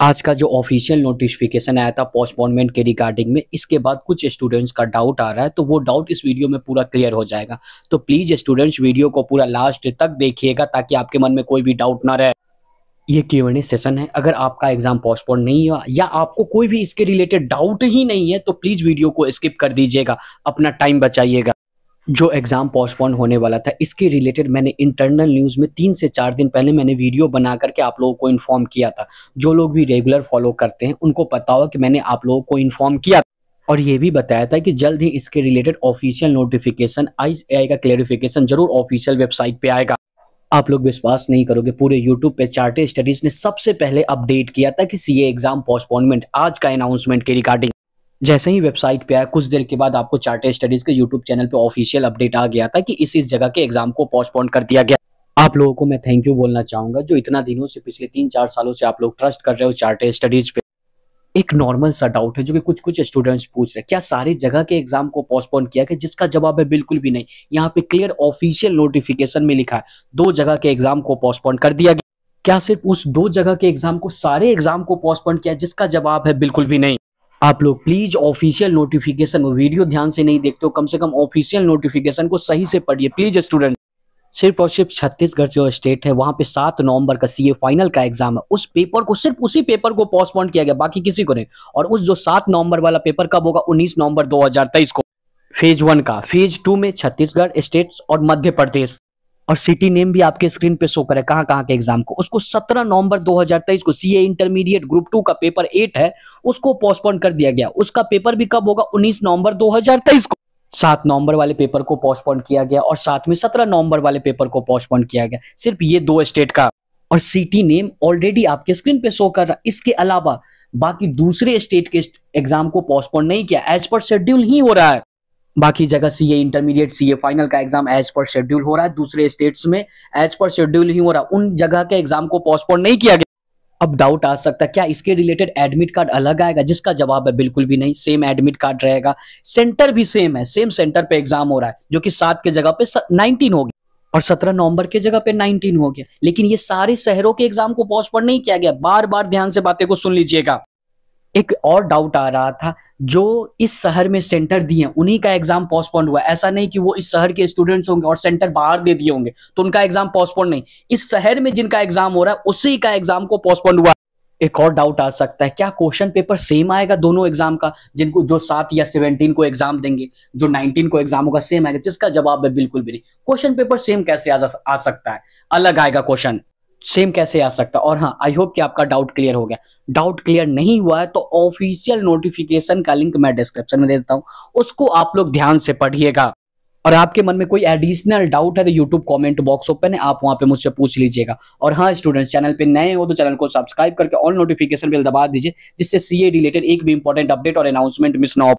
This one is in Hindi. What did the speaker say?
आज का जो ऑफिशियल नोटिफिकेशन आया था पोस्टपोनमेंट के रिगार्डिंग में इसके बाद कुछ स्टूडेंट्स का डाउट आ रहा है तो वो डाउट इस वीडियो में पूरा क्लियर हो जाएगा तो प्लीज़ स्टूडेंट्स वीडियो को पूरा लास्ट तक देखिएगा ताकि आपके मन में कोई भी डाउट ना रहे ये क्यू सेशन है अगर आपका एग्जाम पोस्टपोन नहीं हुआ या आपको कोई भी इसके रिलेटेड डाउट ही नहीं है तो प्लीज़ वीडियो को स्किप कर दीजिएगा अपना टाइम बचाइएगा जो एग्ज़ाम पोस्टपोन होने वाला था इसके रिलेटेड मैंने इंटरनल न्यूज़ में तीन से चार दिन पहले मैंने वीडियो बना करके आप लोगों को इन्फॉर्म किया था जो लोग भी रेगुलर फॉलो करते हैं उनको पता हो कि मैंने आप लोगों को इन्फॉर्म किया और ये भी बताया था कि जल्द ही इसके रिलेटेड ऑफिशियल नोटिफिकेशन आई का क्लेरिफिकेशन जरूर ऑफिशियल वेबसाइट पे आएगा आप लोग विश्वास नहीं करोगे पूरे यूट्यूब पे चार्टेड स्टडीज ने सबसे पहले अपडेट किया था कि सीए एग्जाम पोस्टपोनमेंट आज का अनाउंसमेंट के रिगार्डिंग जैसे ही वेबसाइट पे आया कुछ देर के बाद आपको चार्टर स्टडीज के यूट्यूब चैनल पे ऑफिशियल अपडेट आ गया था कि इस इस जगह के एग्जाम को पोस्टपोन कर दिया गया आप लोगों को मैं थैंक यू बोलना चाहूंगा जो इतना दिनों से पिछले तीन चार सालों से आप लोग ट्रस्ट कर रहे हो चार्टर स्टडीज पे एक नॉर्मल सा डाउट है जो कि कुछ कुछ स्टूडेंट्स पूछ रहे हैं क्या सारी जगह के एग्जाम को पोस्टपोन किया गया जिसका जवाब है बिल्कुल भी नहीं यहाँ पे क्लियर ऑफिशियल नोटिफिकेशन में लिखा है दो जगह के एग्जाम को पोस्टपोन कर दिया गया क्या सिर्फ उस दो जगह के एग्जाम को सारे एग्जाम को पोस्टपोन किया जिसका जवाब है बिल्कुल भी नहीं आप लोग प्लीज ऑफिशियल नोटिफिकेशन वीडियो ध्यान से नहीं देखते हो कम से कम ऑफिशियल नोटिफिकेशन को सही से पढ़िए प्लीज स्टूडेंट सिर्फ और सिर्फ छत्तीसगढ़ जो स्टेट है वहाँ पे सात नवंबर का सीए फाइनल का एग्जाम है उस पेपर को सिर्फ उसी पेपर को पोस्टपोन किया गया बाकी किसी को नहीं और उस जो सात नवंबर वाला पेपर कब होगा उन्नीस नवंबर दो को फेज वन का फेज टू में छत्तीसगढ़ स्टेट और मध्य प्रदेश और सिटी नेम भी आपके स्क्रीन पे शो करे कहाँ कहाँ के एग्जाम को उसको 17 नवंबर 2023 को सीए इंटरमीडिएट ग्रुप टू का पेपर एट है उसको पोस्टपोन कर दिया गया उसका पेपर भी कब होगा 19 नवंबर 2023 को सात नवंबर वाले पेपर को पोस्टपोन किया गया और साथ में सत्रह नवंबर वाले पेपर को पोस्टपोन किया गया सिर्फ ये दो स्टेट का और सिटी नेम ऑलरेडी आपके स्क्रीन पे शो कर रहा इसके अलावा बाकी दूसरे स्टेट के एग्जाम को पोस्टपोन नहीं किया एज पर शेड्यूल ही हो रहा है बाकी जगह C A intermediate CA final का एग्जाम एज पर शेड्यूल हो रहा है दूसरे स्टेट्स में एज पर शेड्यूल ही हो रहा है उन जगह के एग्जाम को पोस्टपोन नहीं किया गया अब डाउट आ सकता है क्या इसके रिलेटेड एडमिट कार्ड अलग आएगा जिसका जवाब है बिल्कुल भी नहीं सेम एडमिट कार्ड रहेगा सेंटर भी सेम है सेम सेंटर पे एग्जाम हो रहा है जो कि सात के जगह पे नाइनटीन हो गया और सत्रह नवंबर के जगह पे नाइनटीन हो गया लेकिन ये सारे शहरों के एग्जाम को पोस्टपोन नहीं किया गया बार बार ध्यान से बातें को सुन लीजिएगा एक और डाउट आ रहा था जो इस शहर में सेंटर दिए उन्हीं का एग्जाम पोस्टपोन हुआ ऐसा नहीं कि वो इस शहर के स्टूडेंट्स होंगे और सेंटर बाहर दे दिए होंगे तो उनका एग्जाम पोस्टपोन नहीं इस शहर में जिनका एग्जाम हो रहा है उसी का एग्जाम को पोस्टपोन हुआ एक और डाउट आ सकता है क्या क्वेश्चन पेपर सेम आएगा दोनों एग्जाम का जिनको जो सात या सेवनटीन को एग्जाम देंगे जो नाइनटीन को एग्जाम होगा सेम आएगा जिसका जवाब है बिल्कुल भी नहीं क्वेश्चन पेपर सेम कैसे आ, आ सकता है अलग आएगा क्वेश्चन सेम कैसे आ सकता और हाँ आई होप कि आपका डाउट क्लियर हो गया डाउट क्लियर नहीं हुआ है तो ऑफिशियल नोटिफिकेशन का लिंक मैं डिस्क्रिप्शन में दे देता हूँ उसको आप लोग ध्यान से पढ़िएगा और आपके मन में कोई एडिशनल डाउट है तो यूट्यूब कमेंट बॉक्स ओपन है आप वहाँ पे मुझसे पूछ लीजिएगा और हाँ स्टूडेंट्स चैनल पे नए हो तो चैनल को सब्सक्राइब करके ऑल नोटिफिकेशन बिल दबा दीजिए जिससे सीए रिलेटेड एक भी इंपॉर्टेंट अपडेट और अनाउंसमेंट मिस ना हो